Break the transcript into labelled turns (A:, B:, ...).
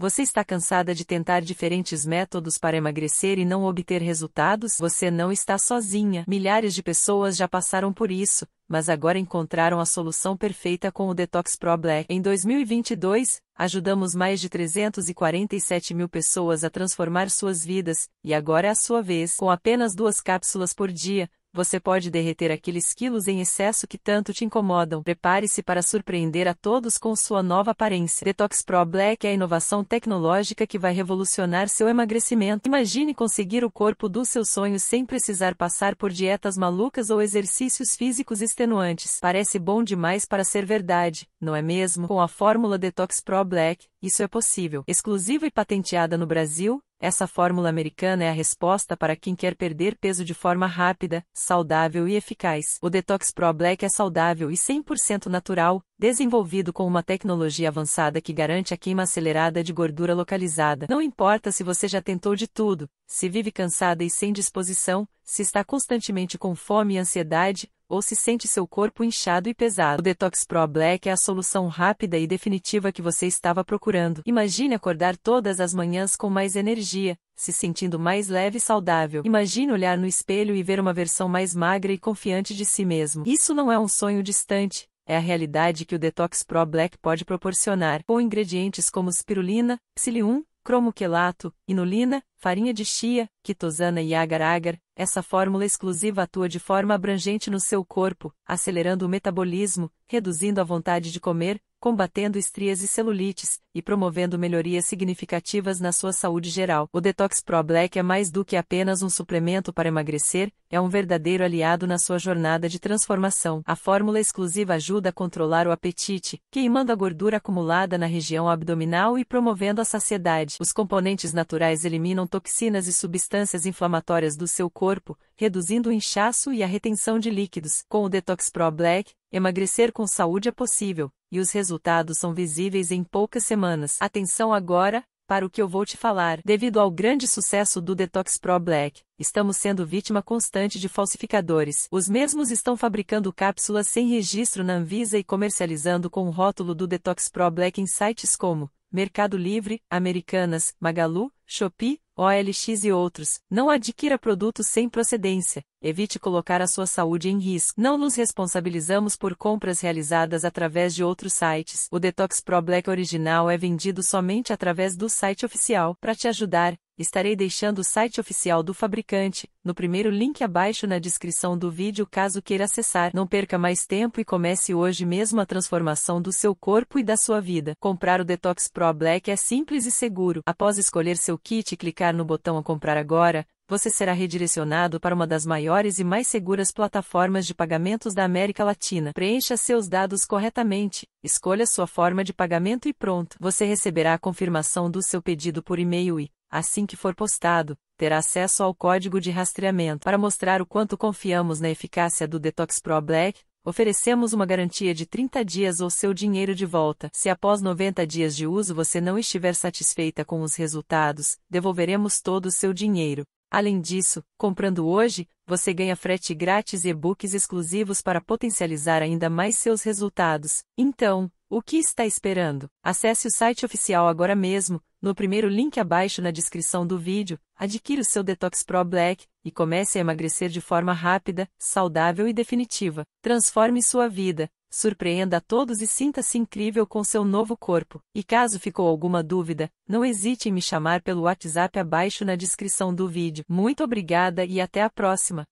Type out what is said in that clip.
A: Você está cansada de tentar diferentes métodos para emagrecer e não obter resultados? Você não está sozinha. Milhares de pessoas já passaram por isso, mas agora encontraram a solução perfeita com o Detox Pro Black. Em 2022, ajudamos mais de 347 mil pessoas a transformar suas vidas, e agora é a sua vez. Com apenas duas cápsulas por dia, você pode derreter aqueles quilos em excesso que tanto te incomodam. Prepare-se para surpreender a todos com sua nova aparência. Detox Pro Black é a inovação tecnológica que vai revolucionar seu emagrecimento. Imagine conseguir o corpo dos seus sonhos sem precisar passar por dietas malucas ou exercícios físicos extenuantes. Parece bom demais para ser verdade, não é mesmo? Com a fórmula Detox Pro Black, isso é possível. Exclusiva e patenteada no Brasil, essa fórmula americana é a resposta para quem quer perder peso de forma rápida, saudável e eficaz. O Detox Pro Black é saudável e 100% natural, desenvolvido com uma tecnologia avançada que garante a queima acelerada de gordura localizada. Não importa se você já tentou de tudo, se vive cansada e sem disposição, se está constantemente com fome e ansiedade, ou se sente seu corpo inchado e pesado. O Detox Pro Black é a solução rápida e definitiva que você estava procurando. Imagine acordar todas as manhãs com mais energia, se sentindo mais leve e saudável. Imagine olhar no espelho e ver uma versão mais magra e confiante de si mesmo. Isso não é um sonho distante. É a realidade que o Detox Pro Black pode proporcionar, com ingredientes como spirulina, psilium, cromoquelato, inulina, farinha de chia, quitosana e agar-agar, essa fórmula exclusiva atua de forma abrangente no seu corpo, acelerando o metabolismo, reduzindo a vontade de comer, combatendo estrias e celulites, e promovendo melhorias significativas na sua saúde geral. O Detox Pro Black é mais do que apenas um suplemento para emagrecer, é um verdadeiro aliado na sua jornada de transformação. A fórmula exclusiva ajuda a controlar o apetite, queimando a gordura acumulada na região abdominal e promovendo a saciedade. Os componentes naturais eliminam toxinas e substâncias inflamatórias do seu corpo, reduzindo o inchaço e a retenção de líquidos. Com o Detox Pro Black, emagrecer com saúde é possível, e os resultados são visíveis em poucas semanas. Atenção agora! Para o que eu vou te falar. Devido ao grande sucesso do Detox Pro Black, estamos sendo vítima constante de falsificadores. Os mesmos estão fabricando cápsulas sem registro na Anvisa e comercializando com o rótulo do Detox Pro Black em sites como Mercado Livre, Americanas, Magalu, Shopee, OLX e outros, não adquira produtos sem procedência, evite colocar a sua saúde em risco. Não nos responsabilizamos por compras realizadas através de outros sites. O Detox Pro Black original é vendido somente através do site oficial. Para te ajudar, estarei deixando o site oficial do fabricante, no primeiro link abaixo na descrição do vídeo caso queira acessar. Não perca mais tempo e comece hoje mesmo a transformação do seu corpo e da sua vida. Comprar o Detox Pro Black é simples e seguro. Após escolher seu kit e clicar no botão a comprar agora, você será redirecionado para uma das maiores e mais seguras plataformas de pagamentos da América Latina. Preencha seus dados corretamente, escolha sua forma de pagamento e pronto. Você receberá a confirmação do seu pedido por e-mail e, Assim que for postado, terá acesso ao código de rastreamento. Para mostrar o quanto confiamos na eficácia do Detox Pro Black, oferecemos uma garantia de 30 dias ou seu dinheiro de volta. Se após 90 dias de uso você não estiver satisfeita com os resultados, devolveremos todo o seu dinheiro. Além disso, comprando hoje, você ganha frete grátis e e-books exclusivos para potencializar ainda mais seus resultados. Então, o que está esperando? Acesse o site oficial agora mesmo, no primeiro link abaixo na descrição do vídeo, adquira o seu Detox Pro Black e comece a emagrecer de forma rápida, saudável e definitiva. Transforme sua vida, surpreenda a todos e sinta-se incrível com seu novo corpo. E caso ficou alguma dúvida, não hesite em me chamar pelo WhatsApp abaixo na descrição do vídeo. Muito obrigada e até a próxima!